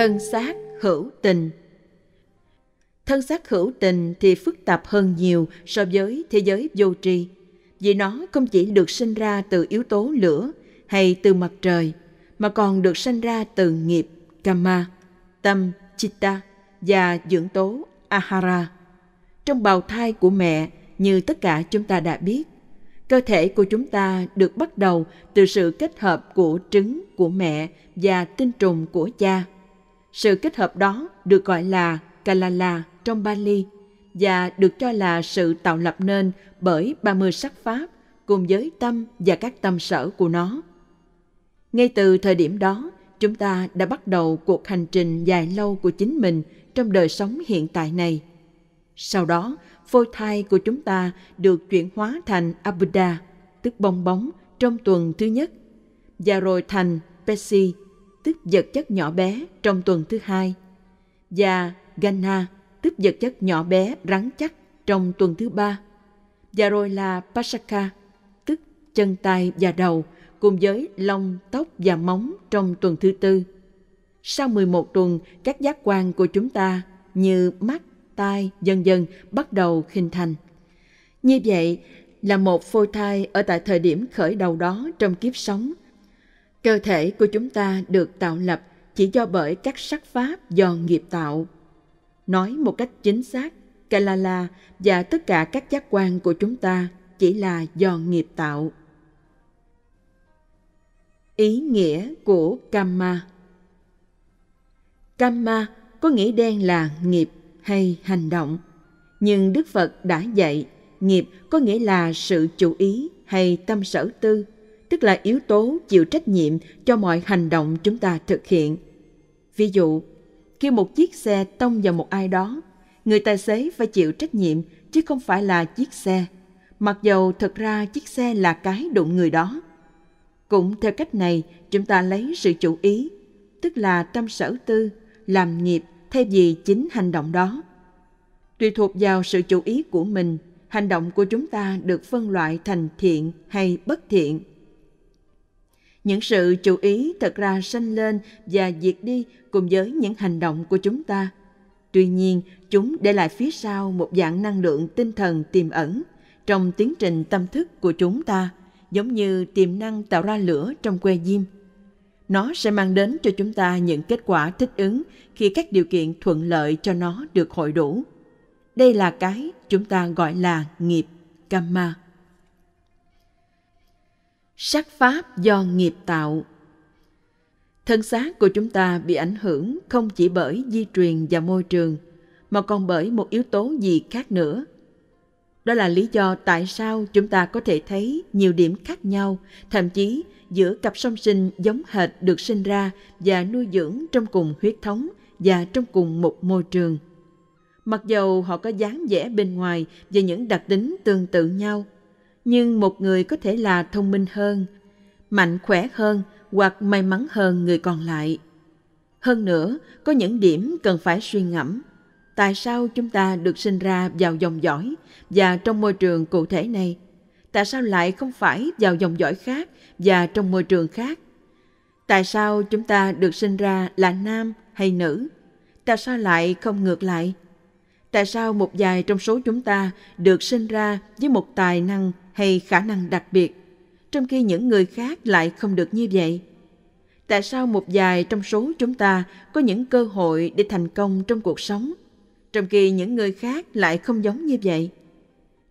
thân xác hữu tình thân xác hữu tình thì phức tạp hơn nhiều so với thế giới vô tri vì nó không chỉ được sinh ra từ yếu tố lửa hay từ mặt trời mà còn được sinh ra từ nghiệp kama tâm chitta và dưỡng tố ahara trong bào thai của mẹ như tất cả chúng ta đã biết cơ thể của chúng ta được bắt đầu từ sự kết hợp của trứng của mẹ và tinh trùng của cha sự kết hợp đó được gọi là Kalala trong Bali và được cho là sự tạo lập nên bởi 30 sắc pháp cùng với tâm và các tâm sở của nó. Ngay từ thời điểm đó, chúng ta đã bắt đầu cuộc hành trình dài lâu của chính mình trong đời sống hiện tại này. Sau đó, phôi thai của chúng ta được chuyển hóa thành Abuddha, tức bong bóng, trong tuần thứ nhất, và rồi thành Pesi tức vật chất nhỏ bé trong tuần thứ hai và Ghana tức vật chất nhỏ bé rắn chắc trong tuần thứ ba và rồi là Pasaka tức chân tay và đầu cùng với lông, tóc và móng trong tuần thứ tư. Sau 11 tuần, các giác quan của chúng ta như mắt, tai, dần dần bắt đầu hình thành. Như vậy, là một phôi thai ở tại thời điểm khởi đầu đó trong kiếp sống Cơ thể của chúng ta được tạo lập chỉ do bởi các sắc pháp do nghiệp tạo. Nói một cách chính xác, Kalala và tất cả các giác quan của chúng ta chỉ là do nghiệp tạo. Ý nghĩa của Kamma Kamma có nghĩa đen là nghiệp hay hành động. Nhưng Đức Phật đã dạy, nghiệp có nghĩa là sự chủ ý hay tâm sở tư – tức là yếu tố chịu trách nhiệm cho mọi hành động chúng ta thực hiện. Ví dụ, khi một chiếc xe tông vào một ai đó, người tài xế phải chịu trách nhiệm chứ không phải là chiếc xe, mặc dầu thật ra chiếc xe là cái đụng người đó. Cũng theo cách này, chúng ta lấy sự chủ ý, tức là tâm sở tư, làm nghiệp thay vì chính hành động đó. Tùy thuộc vào sự chủ ý của mình, hành động của chúng ta được phân loại thành thiện hay bất thiện những sự chú ý thật ra sanh lên và diệt đi cùng với những hành động của chúng ta tuy nhiên chúng để lại phía sau một dạng năng lượng tinh thần tiềm ẩn trong tiến trình tâm thức của chúng ta giống như tiềm năng tạo ra lửa trong que diêm nó sẽ mang đến cho chúng ta những kết quả thích ứng khi các điều kiện thuận lợi cho nó được hội đủ đây là cái chúng ta gọi là nghiệp karma sắc pháp do nghiệp tạo thân xác của chúng ta bị ảnh hưởng không chỉ bởi di truyền và môi trường mà còn bởi một yếu tố gì khác nữa đó là lý do tại sao chúng ta có thể thấy nhiều điểm khác nhau thậm chí giữa cặp song sinh giống hệt được sinh ra và nuôi dưỡng trong cùng huyết thống và trong cùng một môi trường mặc dầu họ có dáng vẻ bên ngoài và những đặc tính tương tự nhau nhưng một người có thể là thông minh hơn mạnh khỏe hơn hoặc may mắn hơn người còn lại hơn nữa có những điểm cần phải suy ngẫm tại sao chúng ta được sinh ra vào dòng dõi và trong môi trường cụ thể này tại sao lại không phải vào dòng dõi khác và trong môi trường khác tại sao chúng ta được sinh ra là nam hay nữ tại sao lại không ngược lại tại sao một vài trong số chúng ta được sinh ra với một tài năng hay khả năng đặc biệt trong khi những người khác lại không được như vậy tại sao một vài trong số chúng ta có những cơ hội để thành công trong cuộc sống trong khi những người khác lại không giống như vậy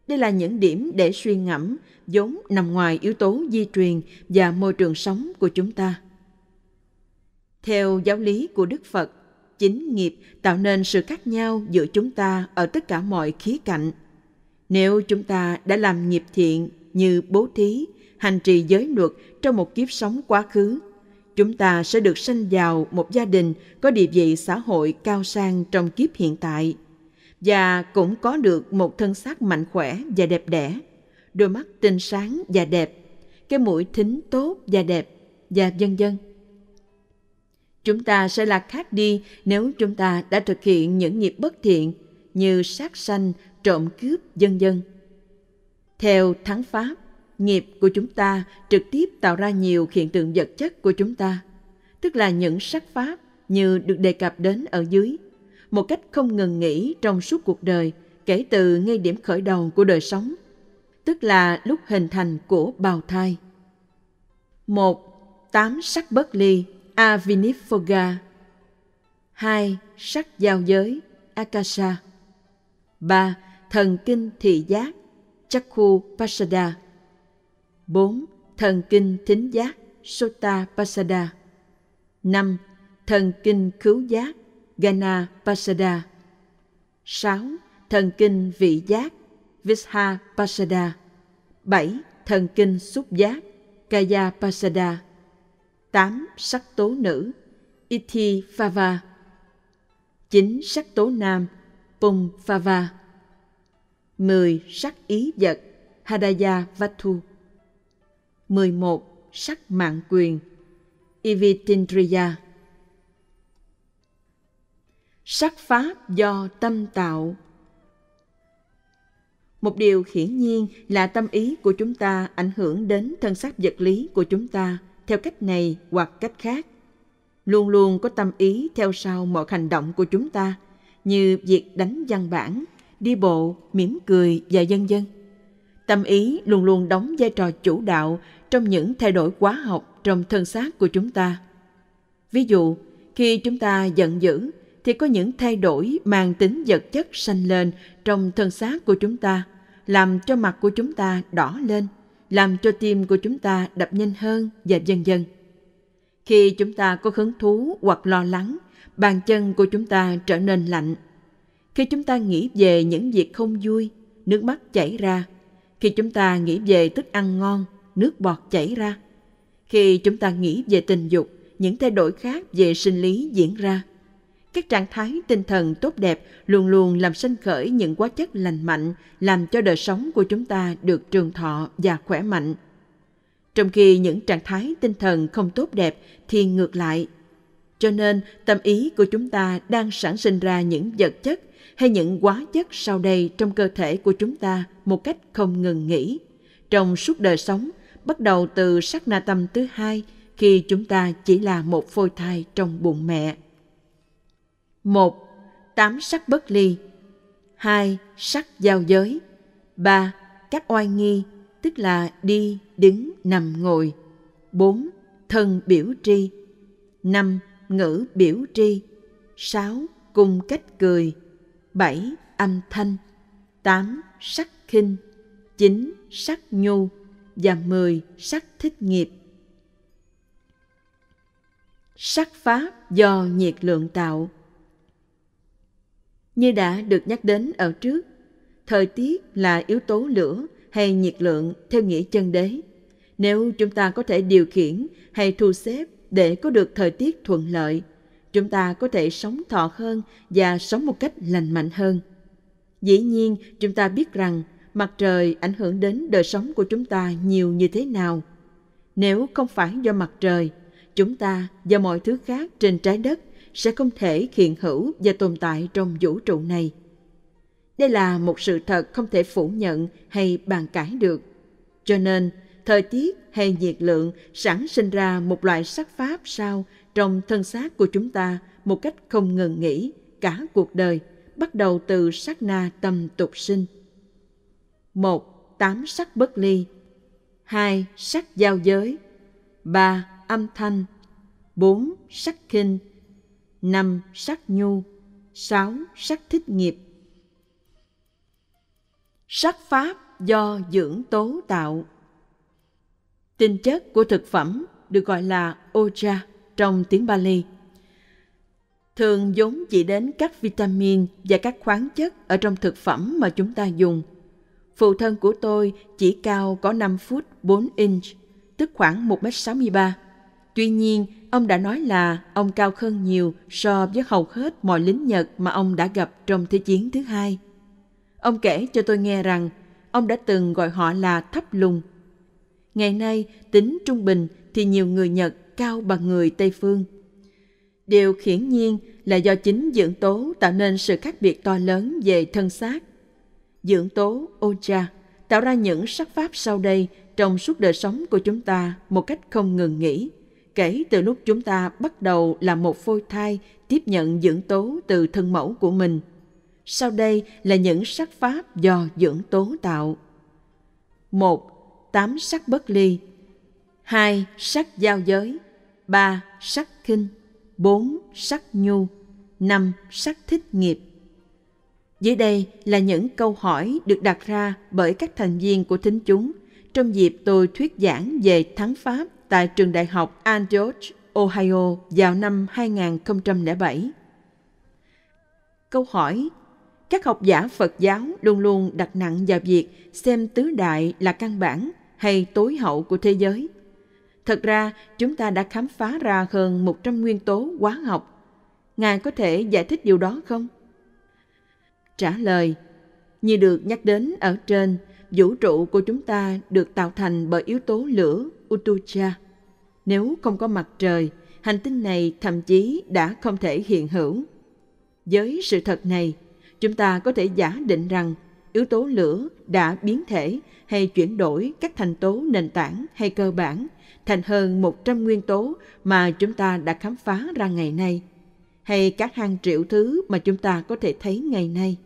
đây là những điểm để suy ngẫm vốn nằm ngoài yếu tố di truyền và môi trường sống của chúng ta theo giáo lý của đức phật chính nghiệp tạo nên sự khác nhau giữa chúng ta ở tất cả mọi khía cạnh. Nếu chúng ta đã làm nghiệp thiện như bố thí, hành trì giới luật trong một kiếp sống quá khứ, chúng ta sẽ được sanh vào một gia đình có địa vị xã hội cao sang trong kiếp hiện tại và cũng có được một thân xác mạnh khỏe và đẹp đẽ, đôi mắt tinh sáng và đẹp, cái mũi thính tốt và đẹp và vân vân Chúng ta sẽ là khác đi nếu chúng ta đã thực hiện những nghiệp bất thiện như sát sanh, trộm cướp, dân dân. Theo thắng pháp, nghiệp của chúng ta trực tiếp tạo ra nhiều hiện tượng vật chất của chúng ta, tức là những sắc pháp như được đề cập đến ở dưới, một cách không ngừng nghỉ trong suốt cuộc đời kể từ ngay điểm khởi đầu của đời sống, tức là lúc hình thành của bào thai. 1. Tám sắc bất ly Avinifoga 2. Sắc giao giới Akasha 3. Thần kinh thị giác Chakhu Pasada 4. Thần kinh thính giác Sota Pasada 5. Thần kinh cứu giác Gana Pasada 6. Thần kinh vị giác Visha Pasada 7. Thần kinh xúc giác Kaya Pasada 8. Sắc tố nữ iti Phava 9. Sắc tố nam Pum Phava 10. Sắc ý vật Hadaya Vatu 11. Sắc mạng quyền Ivitindriya Sắc pháp do tâm tạo một điều hiển nhiên là tâm ý của chúng ta ảnh hưởng đến thân xác vật lý của chúng ta theo cách này hoặc cách khác luôn luôn có tâm ý theo sau mọi hành động của chúng ta như việc đánh văn bản đi bộ mỉm cười và vân dân tâm ý luôn luôn đóng vai trò chủ đạo trong những thay đổi hóa học trong thân xác của chúng ta ví dụ khi chúng ta giận dữ thì có những thay đổi mang tính vật chất sanh lên trong thân xác của chúng ta làm cho mặt của chúng ta đỏ lên làm cho tim của chúng ta đập nhanh hơn và dần dần. Khi chúng ta có hứng thú hoặc lo lắng, bàn chân của chúng ta trở nên lạnh. Khi chúng ta nghĩ về những việc không vui, nước mắt chảy ra. Khi chúng ta nghĩ về thức ăn ngon, nước bọt chảy ra. Khi chúng ta nghĩ về tình dục, những thay đổi khác về sinh lý diễn ra. Các trạng thái tinh thần tốt đẹp luôn luôn làm sinh khởi những quá chất lành mạnh, làm cho đời sống của chúng ta được trường thọ và khỏe mạnh. Trong khi những trạng thái tinh thần không tốt đẹp thì ngược lại. Cho nên, tâm ý của chúng ta đang sản sinh ra những vật chất hay những quá chất sau đây trong cơ thể của chúng ta một cách không ngừng nghỉ. Trong suốt đời sống, bắt đầu từ sắc na tâm thứ hai khi chúng ta chỉ là một phôi thai trong bụng mẹ. 1. Tám sắc bất ly 2. Sắc giao giới 3. Các oai nghi, tức là đi, đứng, nằm, ngồi 4. Thân biểu tri 5. Ngữ biểu tri 6. cùng cách cười 7. Âm thanh 8. Sắc khinh 9. Sắc nhu và 10. Sắc thích nghiệp Sắc pháp do nhiệt lượng tạo như đã được nhắc đến ở trước, thời tiết là yếu tố lửa hay nhiệt lượng theo nghĩa chân đế. Nếu chúng ta có thể điều khiển hay thu xếp để có được thời tiết thuận lợi, chúng ta có thể sống thọ hơn và sống một cách lành mạnh hơn. Dĩ nhiên, chúng ta biết rằng mặt trời ảnh hưởng đến đời sống của chúng ta nhiều như thế nào. Nếu không phải do mặt trời, chúng ta và mọi thứ khác trên trái đất sẽ không thể hiện hữu và tồn tại trong vũ trụ này. Đây là một sự thật không thể phủ nhận hay bàn cãi được. Cho nên, thời tiết hay nhiệt lượng sản sinh ra một loại sắc pháp sao trong thân xác của chúng ta một cách không ngừng nghỉ cả cuộc đời, bắt đầu từ sát na tâm tục sinh. 1. Tám sắc bất ly 2. Sắc giao giới 3. Âm thanh 4. Sắc kinh. 5. Sắc nhu 6. Sắc thích nghiệp Sắc pháp do dưỡng tố tạo Tinh chất của thực phẩm được gọi là oja trong tiếng Bali. Thường vốn chỉ đến các vitamin và các khoáng chất ở trong thực phẩm mà chúng ta dùng. Phụ thân của tôi chỉ cao có 5 phút 4 inch, tức khoảng 1m63 Tuy nhiên, ông đã nói là ông cao hơn nhiều so với hầu hết mọi lính Nhật mà ông đã gặp trong Thế chiến thứ hai. Ông kể cho tôi nghe rằng ông đã từng gọi họ là thấp lùn. Ngày nay, tính trung bình thì nhiều người Nhật cao bằng người Tây Phương. Điều hiển nhiên là do chính dưỡng tố tạo nên sự khác biệt to lớn về thân xác. Dưỡng tố Ocha tạo ra những sắc pháp sau đây trong suốt đời sống của chúng ta một cách không ngừng nghỉ kể từ lúc chúng ta bắt đầu là một phôi thai tiếp nhận dưỡng tố từ thân mẫu của mình. Sau đây là những sắc pháp do dưỡng tố tạo. 1. Tám sắc bất ly 2. Sắc giao giới 3. Sắc khinh 4. Sắc nhu 5. Sắc thích nghiệp Dưới đây là những câu hỏi được đặt ra bởi các thành viên của thính chúng – trong dịp tôi thuyết giảng về thắng Pháp tại trường đại học Antioch, Ohio vào năm 2007. Câu hỏi Các học giả Phật giáo luôn luôn đặt nặng vào việc xem tứ đại là căn bản hay tối hậu của thế giới. Thật ra, chúng ta đã khám phá ra hơn 100 nguyên tố hóa học. Ngài có thể giải thích điều đó không? Trả lời, như được nhắc đến ở trên – vũ trụ của chúng ta được tạo thành bởi yếu tố lửa Utucha. Nếu không có mặt trời, hành tinh này thậm chí đã không thể hiện hữu. Với sự thật này, chúng ta có thể giả định rằng yếu tố lửa đã biến thể hay chuyển đổi các thành tố nền tảng hay cơ bản thành hơn 100 nguyên tố mà chúng ta đã khám phá ra ngày nay, hay các hàng triệu thứ mà chúng ta có thể thấy ngày nay.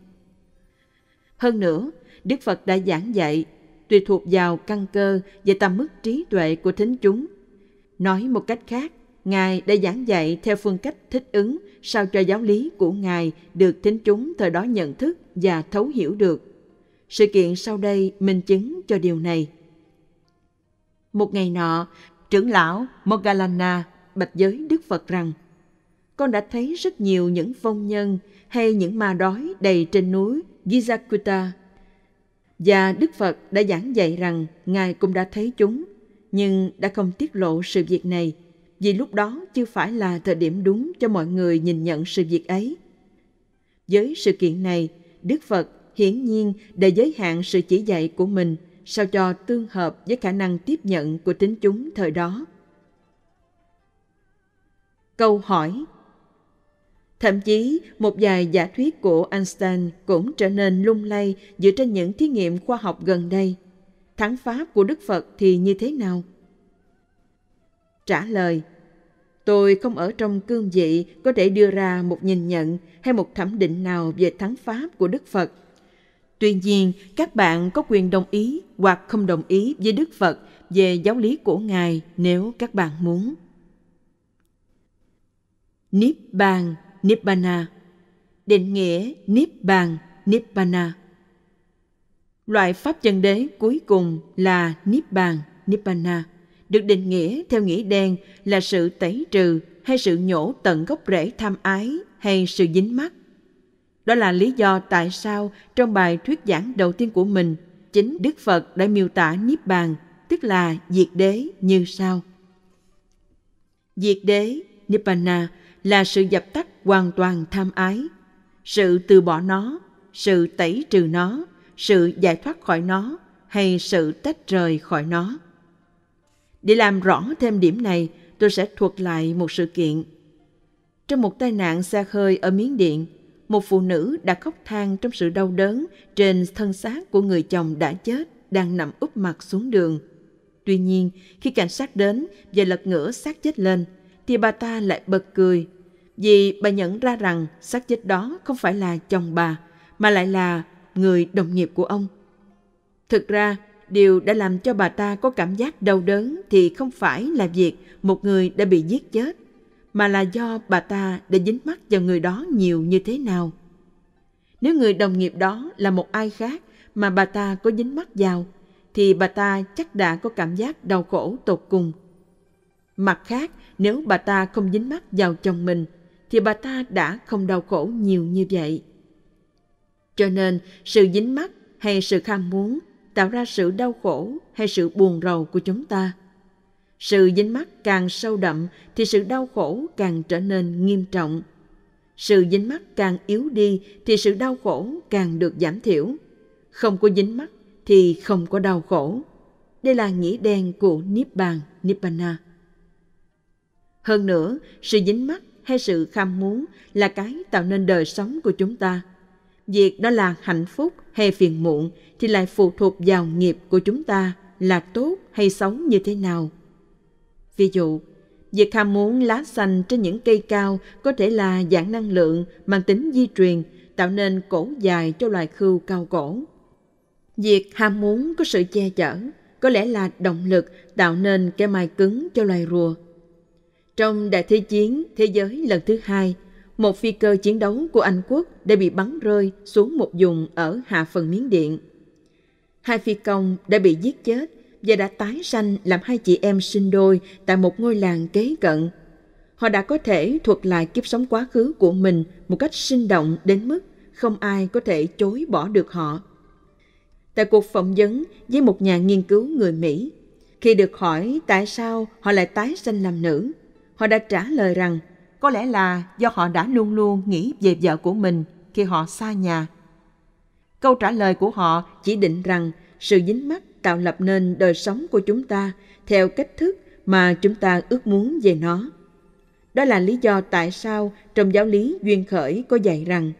Hơn nữa, Đức Phật đã giảng dạy tùy thuộc vào căn cơ và tầm mức trí tuệ của thính chúng. Nói một cách khác, Ngài đã giảng dạy theo phương cách thích ứng sao cho giáo lý của Ngài được thính chúng thời đó nhận thức và thấu hiểu được. Sự kiện sau đây minh chứng cho điều này. Một ngày nọ, trưởng lão Mogalana bạch giới Đức Phật rằng con đã thấy rất nhiều những phong nhân hay những ma đói đầy trên núi Gizakuta và Đức Phật đã giảng dạy rằng Ngài cũng đã thấy chúng, nhưng đã không tiết lộ sự việc này vì lúc đó chưa phải là thời điểm đúng cho mọi người nhìn nhận sự việc ấy. Với sự kiện này, Đức Phật hiển nhiên đã giới hạn sự chỉ dạy của mình sao cho tương hợp với khả năng tiếp nhận của tính chúng thời đó. Câu hỏi Thậm chí, một vài giả thuyết của Einstein cũng trở nên lung lay dựa trên những thí nghiệm khoa học gần đây. Thắng Pháp của Đức Phật thì như thế nào? Trả lời Tôi không ở trong cương vị có thể đưa ra một nhìn nhận hay một thẩm định nào về thắng Pháp của Đức Phật. Tuy nhiên, các bạn có quyền đồng ý hoặc không đồng ý với Đức Phật về giáo lý của Ngài nếu các bạn muốn. Niết bàn Nibbana, định nghĩa Niết Bàn, Nibbana. Loại pháp chân đế cuối cùng là Niết Bàn, Nibbana, được định nghĩa theo nghĩa đen là sự tẩy trừ hay sự nhổ tận gốc rễ tham ái hay sự dính mắc. Đó là lý do tại sao trong bài thuyết giảng đầu tiên của mình, chính Đức Phật đã miêu tả Niết Bàn, tức là diệt đế như sau. Diệt đế, Nibbana, là sự dập tắt hoàn toàn tham ái sự từ bỏ nó sự tẩy trừ nó sự giải thoát khỏi nó hay sự tách rời khỏi nó để làm rõ thêm điểm này tôi sẽ thuật lại một sự kiện trong một tai nạn xe hơi ở miến điện một phụ nữ đã khóc than trong sự đau đớn trên thân xác của người chồng đã chết đang nằm úp mặt xuống đường tuy nhiên khi cảnh sát đến và lật ngửa xác chết lên thì bà ta lại bật cười vì bà nhận ra rằng xác chết đó không phải là chồng bà mà lại là người đồng nghiệp của ông. Thực ra, điều đã làm cho bà ta có cảm giác đau đớn thì không phải là việc một người đã bị giết chết, mà là do bà ta đã dính mắt vào người đó nhiều như thế nào. Nếu người đồng nghiệp đó là một ai khác mà bà ta có dính mắt vào, thì bà ta chắc đã có cảm giác đau khổ tột cùng. Mặt khác, nếu bà ta không dính mắt vào chồng mình thì bà ta đã không đau khổ nhiều như vậy. Cho nên, sự dính mắt hay sự kham muốn tạo ra sự đau khổ hay sự buồn rầu của chúng ta. Sự dính mắt càng sâu đậm thì sự đau khổ càng trở nên nghiêm trọng. Sự dính mắt càng yếu đi thì sự đau khổ càng được giảm thiểu. Không có dính mắt thì không có đau khổ. Đây là nghĩa đen của Niết Bàn, Nibbana. Hơn nữa, sự dính mắt hay sự ham muốn là cái tạo nên đời sống của chúng ta. Việc đó là hạnh phúc hay phiền muộn thì lại phụ thuộc vào nghiệp của chúng ta là tốt hay xấu như thế nào. Ví dụ, việc ham muốn lá xanh trên những cây cao có thể là dạng năng lượng mang tính di truyền tạo nên cổ dài cho loài khưu cao cổ. Việc ham muốn có sự che chở có lẽ là động lực tạo nên cái mai cứng cho loài rùa. Trong đại thế chiến thế giới lần thứ hai, một phi cơ chiến đấu của Anh quốc đã bị bắn rơi xuống một vùng ở hạ phần Miến Điện. Hai phi công đã bị giết chết và đã tái sanh làm hai chị em sinh đôi tại một ngôi làng kế cận. Họ đã có thể thuật lại kiếp sống quá khứ của mình một cách sinh động đến mức không ai có thể chối bỏ được họ. Tại cuộc phỏng vấn với một nhà nghiên cứu người Mỹ, khi được hỏi tại sao họ lại tái sanh làm nữ, Họ đã trả lời rằng có lẽ là do họ đã luôn luôn nghĩ về vợ của mình khi họ xa nhà. Câu trả lời của họ chỉ định rằng sự dính mắc tạo lập nên đời sống của chúng ta theo cách thức mà chúng ta ước muốn về nó. Đó là lý do tại sao trong giáo lý duyên khởi có dạy rằng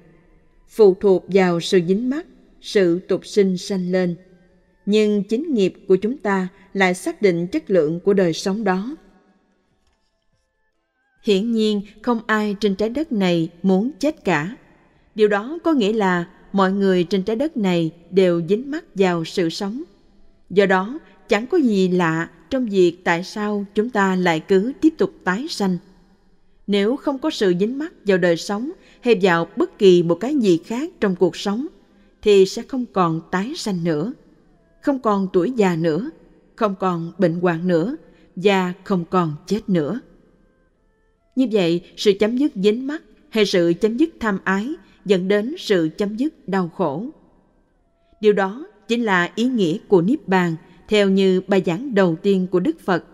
phụ thuộc vào sự dính mắc, sự tục sinh sanh lên. Nhưng chính nghiệp của chúng ta lại xác định chất lượng của đời sống đó hiển nhiên không ai trên trái đất này muốn chết cả điều đó có nghĩa là mọi người trên trái đất này đều dính mắc vào sự sống do đó chẳng có gì lạ trong việc tại sao chúng ta lại cứ tiếp tục tái sanh nếu không có sự dính mắc vào đời sống hay vào bất kỳ một cái gì khác trong cuộc sống thì sẽ không còn tái sanh nữa không còn tuổi già nữa không còn bệnh hoạn nữa và không còn chết nữa như vậy, sự chấm dứt dính mắt hay sự chấm dứt tham ái dẫn đến sự chấm dứt đau khổ. Điều đó chính là ý nghĩa của Niết Bàn theo như bài giảng đầu tiên của Đức Phật.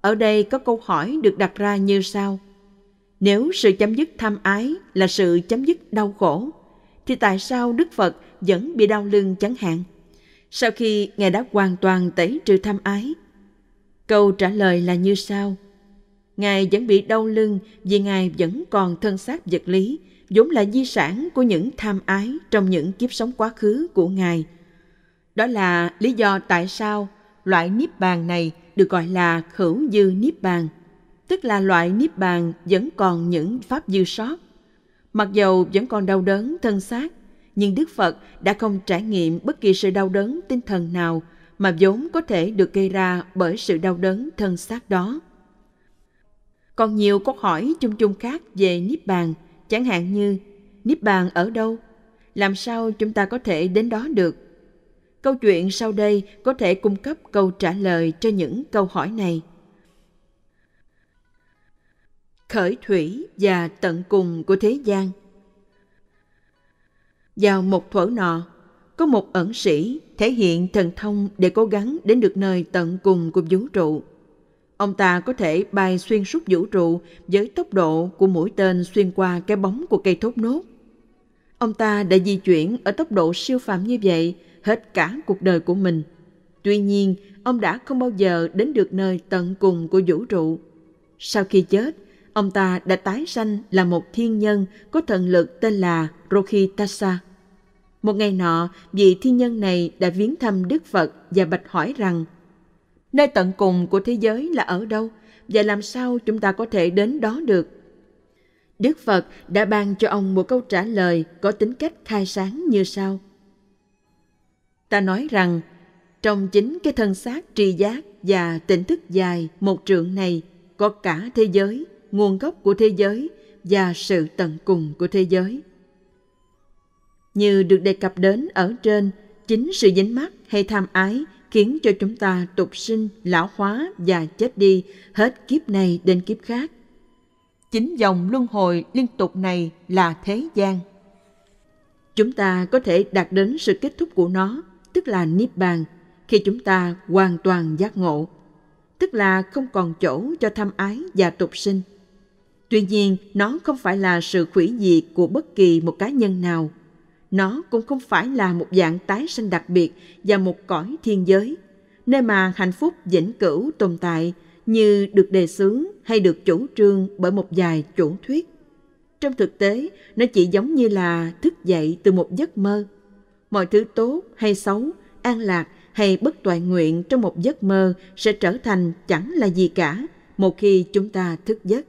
Ở đây có câu hỏi được đặt ra như sau. Nếu sự chấm dứt tham ái là sự chấm dứt đau khổ, thì tại sao Đức Phật vẫn bị đau lưng chẳng hạn? Sau khi Ngài đã hoàn toàn tẩy trừ tham ái, câu trả lời là như sau – Ngài vẫn bị đau lưng vì Ngài vẫn còn thân xác vật lý, vốn là di sản của những tham ái trong những kiếp sống quá khứ của Ngài. Đó là lý do tại sao loại niết bàn này được gọi là khẩu dư niết bàn, tức là loại niết bàn vẫn còn những pháp dư sót. Mặc dầu vẫn còn đau đớn thân xác, nhưng Đức Phật đã không trải nghiệm bất kỳ sự đau đớn tinh thần nào mà vốn có thể được gây ra bởi sự đau đớn thân xác đó. Còn nhiều câu hỏi chung chung khác về Niết Bàn, chẳng hạn như Niết Bàn ở đâu? Làm sao chúng ta có thể đến đó được? Câu chuyện sau đây có thể cung cấp câu trả lời cho những câu hỏi này. Khởi thủy và tận cùng của thế gian Vào một thuở nọ, có một ẩn sĩ thể hiện thần thông để cố gắng đến được nơi tận cùng của vũ trụ. Ông ta có thể bay xuyên suốt vũ trụ với tốc độ của mũi tên xuyên qua cái bóng của cây thốt nốt. Ông ta đã di chuyển ở tốc độ siêu phàm như vậy hết cả cuộc đời của mình. Tuy nhiên, ông đã không bao giờ đến được nơi tận cùng của vũ trụ. Sau khi chết, ông ta đã tái sanh là một thiên nhân có thần lực tên là Rokitasa. Một ngày nọ, vị thiên nhân này đã viếng thăm Đức Phật và bạch hỏi rằng – Nơi tận cùng của thế giới là ở đâu và làm sao chúng ta có thể đến đó được? Đức Phật đã ban cho ông một câu trả lời có tính cách khai sáng như sau. Ta nói rằng, trong chính cái thân xác tri giác và tỉnh thức dài một trượng này có cả thế giới, nguồn gốc của thế giới và sự tận cùng của thế giới. Như được đề cập đến ở trên, chính sự dính mắc hay tham ái khiến cho chúng ta tục sinh, lão hóa và chết đi hết kiếp này đến kiếp khác. Chính dòng luân hồi liên tục này là thế gian. Chúng ta có thể đạt đến sự kết thúc của nó, tức là Niết Bàn, khi chúng ta hoàn toàn giác ngộ, tức là không còn chỗ cho tham ái và tục sinh. Tuy nhiên, nó không phải là sự hủy diệt của bất kỳ một cá nhân nào nó cũng không phải là một dạng tái sinh đặc biệt và một cõi thiên giới, nơi mà hạnh phúc vĩnh cửu tồn tại như được đề xướng hay được chủ trương bởi một vài chủ thuyết. Trong thực tế, nó chỉ giống như là thức dậy từ một giấc mơ. Mọi thứ tốt hay xấu, an lạc hay bất toại nguyện trong một giấc mơ sẽ trở thành chẳng là gì cả một khi chúng ta thức giấc.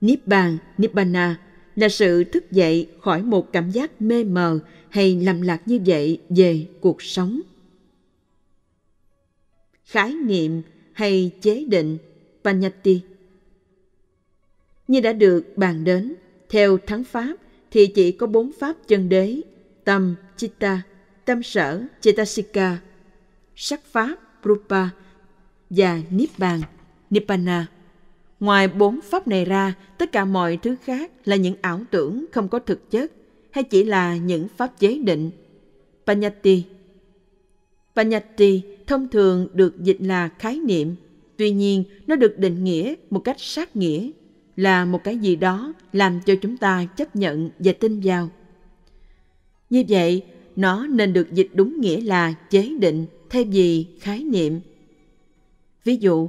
Niết bàn, Nibbana là sự thức dậy khỏi một cảm giác mê mờ hay lầm lạc như vậy về cuộc sống. Khái niệm hay chế định Panyati Như đã được bàn đến, theo thắng Pháp thì chỉ có bốn Pháp chân đế, tâm, chitta, tâm sở, chetasika, sắc Pháp, rupa và niết bàn, nibbana. Ngoài bốn pháp này ra, tất cả mọi thứ khác là những ảo tưởng không có thực chất hay chỉ là những pháp chế định. Panyati Panyati thông thường được dịch là khái niệm, tuy nhiên nó được định nghĩa một cách sát nghĩa, là một cái gì đó làm cho chúng ta chấp nhận và tin vào. Như vậy, nó nên được dịch đúng nghĩa là chế định thay vì khái niệm. Ví dụ,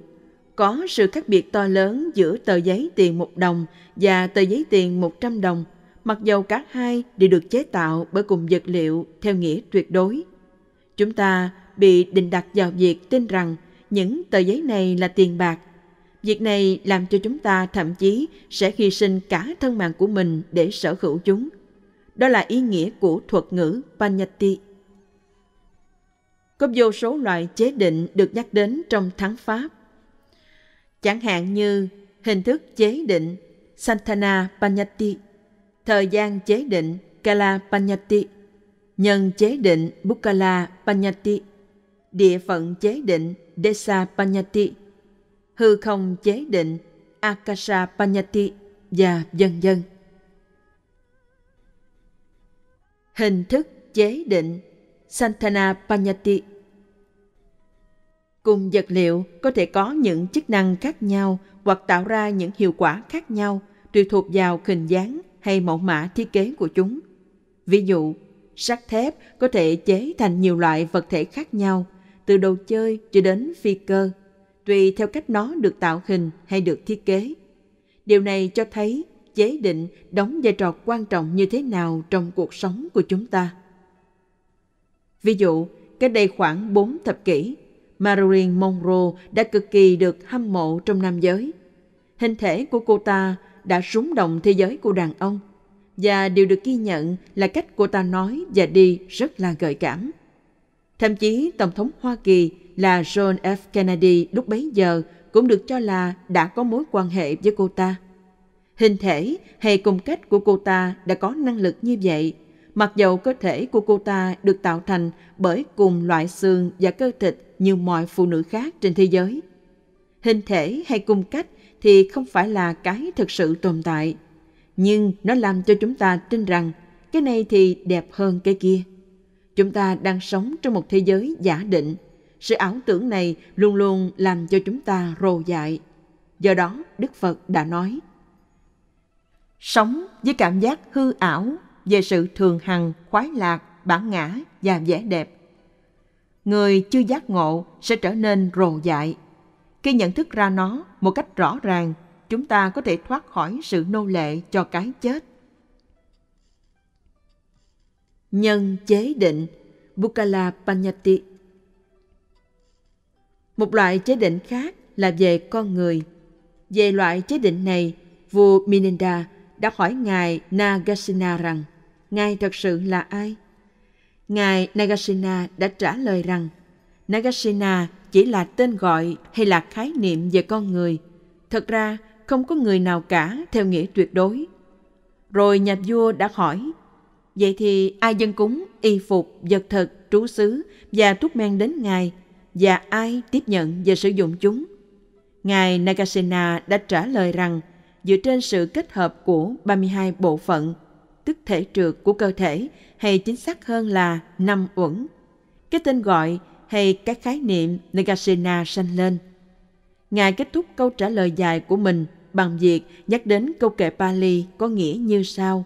có sự khác biệt to lớn giữa tờ giấy tiền một đồng và tờ giấy tiền 100 đồng, mặc dầu cả hai đều được chế tạo bởi cùng vật liệu theo nghĩa tuyệt đối. Chúng ta bị định đặt vào việc tin rằng những tờ giấy này là tiền bạc. Việc này làm cho chúng ta thậm chí sẽ hy sinh cả thân mạng của mình để sở hữu chúng. Đó là ý nghĩa của thuật ngữ Panyati. Có vô số loại chế định được nhắc đến trong thắng Pháp chẳng hạn như hình thức chế định Santana Panyati, thời gian chế định Kala Panyati, nhân chế định Bukala Panyati, địa phận chế định Desa Panyati, hư không chế định Akasha Panyati và vân vân. Hình thức chế định Santana Panyati Cùng vật liệu có thể có những chức năng khác nhau hoặc tạo ra những hiệu quả khác nhau tùy thuộc vào hình dáng hay mẫu mã thiết kế của chúng. Ví dụ, sắt thép có thể chế thành nhiều loại vật thể khác nhau, từ đồ chơi cho đến phi cơ, tùy theo cách nó được tạo hình hay được thiết kế. Điều này cho thấy chế định đóng vai trò quan trọng như thế nào trong cuộc sống của chúng ta. Ví dụ, cách đây khoảng 4 thập kỷ, Marilyn Monroe đã cực kỳ được hâm mộ trong nam giới. Hình thể của cô ta đã rúng động thế giới của đàn ông và điều được ghi nhận là cách cô ta nói và đi rất là gợi cảm. Thậm chí Tổng thống Hoa Kỳ là John F. Kennedy lúc bấy giờ cũng được cho là đã có mối quan hệ với cô ta. Hình thể hay cùng cách của cô ta đã có năng lực như vậy, mặc dầu cơ thể của cô ta được tạo thành bởi cùng loại xương và cơ thịt như mọi phụ nữ khác trên thế giới. Hình thể hay cung cách thì không phải là cái thực sự tồn tại, nhưng nó làm cho chúng ta tin rằng cái này thì đẹp hơn cái kia. Chúng ta đang sống trong một thế giới giả định. Sự ảo tưởng này luôn luôn làm cho chúng ta rồ dại. Do đó, Đức Phật đã nói, Sống với cảm giác hư ảo về sự thường hằng, khoái lạc, bản ngã và vẻ đẹp người chưa giác ngộ sẽ trở nên rồ dại. Khi nhận thức ra nó một cách rõ ràng, chúng ta có thể thoát khỏi sự nô lệ cho cái chết. Nhân chế định Bukala Panyati Một loại chế định khác là về con người. Về loại chế định này, vua Mininda đã hỏi ngài Nagasena rằng ngài thật sự là ai? Ngài Nagasena đã trả lời rằng Nagasena chỉ là tên gọi hay là khái niệm về con người. Thật ra, không có người nào cả theo nghĩa tuyệt đối. Rồi nhà vua đã hỏi, vậy thì ai dân cúng, y phục, vật thực, trú xứ và thuốc men đến Ngài và ai tiếp nhận và sử dụng chúng? Ngài Nagasena đã trả lời rằng dựa trên sự kết hợp của 32 bộ phận tức thể trượt của cơ thể hay chính xác hơn là năm uẩn. Cái tên gọi hay cái khái niệm Nagasena sanh lên. Ngài kết thúc câu trả lời dài của mình bằng việc nhắc đến câu kệ Pali có nghĩa như sau.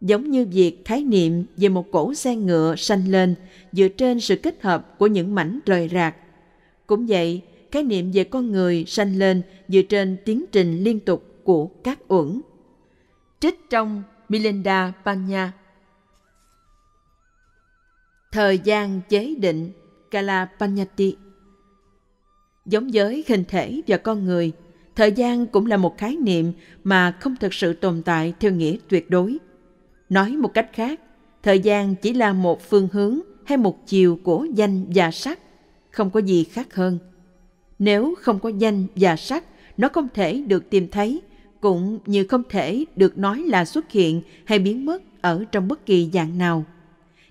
Giống như việc khái niệm về một cỗ xe ngựa sanh lên dựa trên sự kết hợp của những mảnh rời rạc. Cũng vậy, khái niệm về con người sanh lên dựa trên tiến trình liên tục của các uẩn trích trong Milinda Pagna. Thời gian chế định Kala Pagnati Giống với hình thể và con người, thời gian cũng là một khái niệm mà không thực sự tồn tại theo nghĩa tuyệt đối. Nói một cách khác, thời gian chỉ là một phương hướng hay một chiều của danh và sắc, không có gì khác hơn. Nếu không có danh và sắc, nó không thể được tìm thấy cũng như không thể được nói là xuất hiện hay biến mất ở trong bất kỳ dạng nào.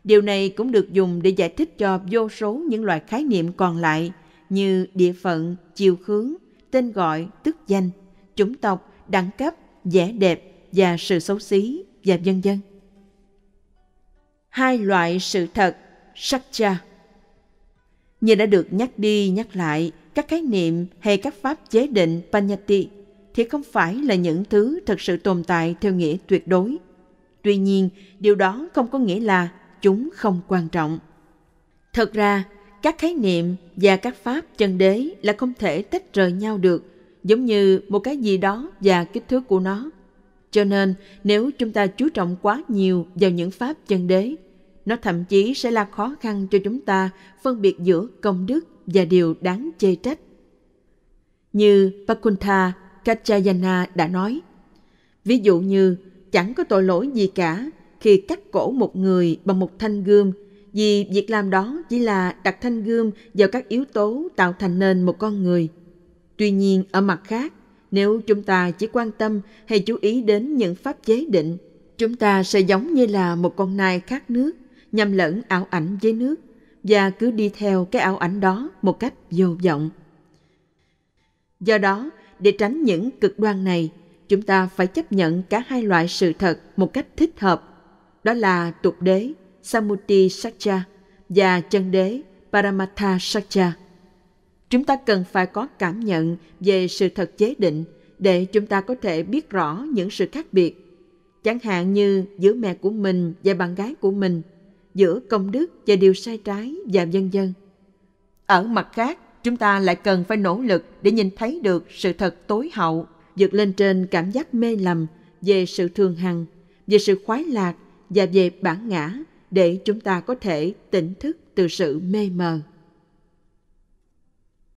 Điều này cũng được dùng để giải thích cho vô số những loại khái niệm còn lại như địa phận, chiều hướng, tên gọi, tức danh, chủng tộc, đẳng cấp, vẻ đẹp và sự xấu xí và vân vân. Hai loại sự thật, satcha. Như đã được nhắc đi nhắc lại, các khái niệm hay các pháp chế định Panyati – thì không phải là những thứ thật sự tồn tại theo nghĩa tuyệt đối. Tuy nhiên, điều đó không có nghĩa là chúng không quan trọng. Thật ra, các khái niệm và các pháp chân đế là không thể tách rời nhau được, giống như một cái gì đó và kích thước của nó. Cho nên, nếu chúng ta chú trọng quá nhiều vào những pháp chân đế, nó thậm chí sẽ là khó khăn cho chúng ta phân biệt giữa công đức và điều đáng chê trách. Như Pakuntha Kachayana đã nói. Ví dụ như chẳng có tội lỗi gì cả khi cắt cổ một người bằng một thanh gươm vì việc làm đó chỉ là đặt thanh gươm vào các yếu tố tạo thành nên một con người. Tuy nhiên, ở mặt khác, nếu chúng ta chỉ quan tâm hay chú ý đến những pháp chế định, chúng ta sẽ giống như là một con nai khát nước, nhầm lẫn ảo ảnh với nước và cứ đi theo cái ảo ảnh đó một cách vô vọng. Do đó, để tránh những cực đoan này chúng ta phải chấp nhận cả hai loại sự thật một cách thích hợp đó là tục đế samuti satcha và chân đế paramatha satcha chúng ta cần phải có cảm nhận về sự thật chế định để chúng ta có thể biết rõ những sự khác biệt chẳng hạn như giữa mẹ của mình và bạn gái của mình giữa công đức và điều sai trái và vân vân. ở mặt khác chúng ta lại cần phải nỗ lực để nhìn thấy được sự thật tối hậu, vượt lên trên cảm giác mê lầm về sự thường hằng, về sự khoái lạc và về bản ngã để chúng ta có thể tỉnh thức từ sự mê mờ.